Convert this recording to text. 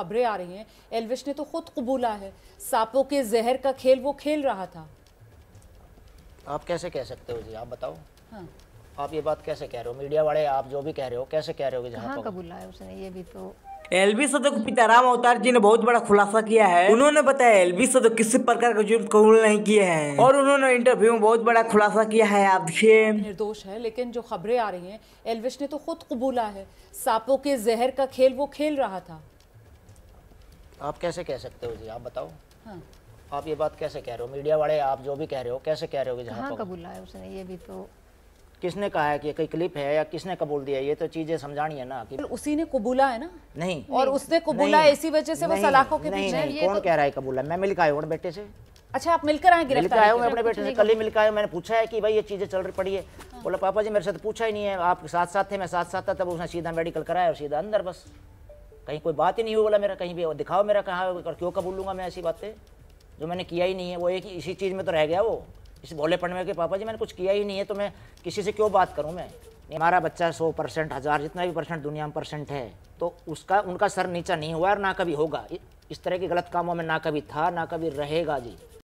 खबरें आ रही हैं एलविश ने तो खुद कबूला है सांपों के जहर का खेल वो खेल रहा था आप कैसे कह सकते हो जी आप बताओ हाँ। आप ये बात कैसे कह रहे हो मीडिया वाले आप जो भी कह रहे हो कैसे कह रहे हो जहाँ तो- कबूला है उसने ये भी तो एलबी सदक तो पिता राम अवतार जी ने बहुत बड़ा खुलासा किया है उन्होंने बताया एलबी सदक तो किसी प्रकार का जुर्म कबूल नहीं किए हैं और उन्होंने इंटरव्यू में बहुत बड़ा खुलासा किया है आप देखिए निर्दोष है लेकिन जो खबरें आ रही हैं एलविश ने तो खुद कबूला है सांपों के जहर का खेल वो खेल रहा था आप कैसे कह सकते हो जी आप बताओ हाँ। आप ये बात कैसे कह रहे हो मीडिया वाले आप जो भी कह रहे हो कैसे कह रहे हो जहाँ कबूल है उसने ये भी तो किसने कहा है कि कोई क्लिप है या किसने कबूल दिया ये तो चीजें समझानी है ना कि उसी ने कबूला है ना नहीं और उसने कबूला इसी वजह से वो सलाखों के पीछे कौन तो- कह रहा है कबूला मैं मिलकर आयो बेटे से अच्छा आप मिलकर आए मिलकर आया हूँ मैं अपने बेटे से कल ही मिलकर आयो मैंने पूछा है कि भाई ये चीज़ें चल रही पड़ी है हाँ। बोला पापा जी मेरे साथ तो पूछा ही नहीं है आप साथ साथ थे मैं साथ साथ था तब उसने सीधा मेडिकल कराया और सीधा अंदर बस कहीं कोई बात ही नहीं हुई बोला मेरा कहीं भी दिखाओ मेरा कहाँ और क्यों कबूल लूँगा मैं ऐसी बातें जो मैंने किया ही नहीं है वो एक ही इसी चीज़ में तो रह गया वो इस भोलेपन में कि पापा जी मैंने कुछ किया ही नहीं है तो मैं किसी से क्यों बात करूँ मैं हमारा बच्चा सौ परसेंट हज़ार जितना भी परसेंट दुनिया में परसेंट है तो उसका उनका सर नीचा नहीं हुआ और ना कभी होगा इस तरह के गलत कामों में ना कभी था ना कभी रहेगा जी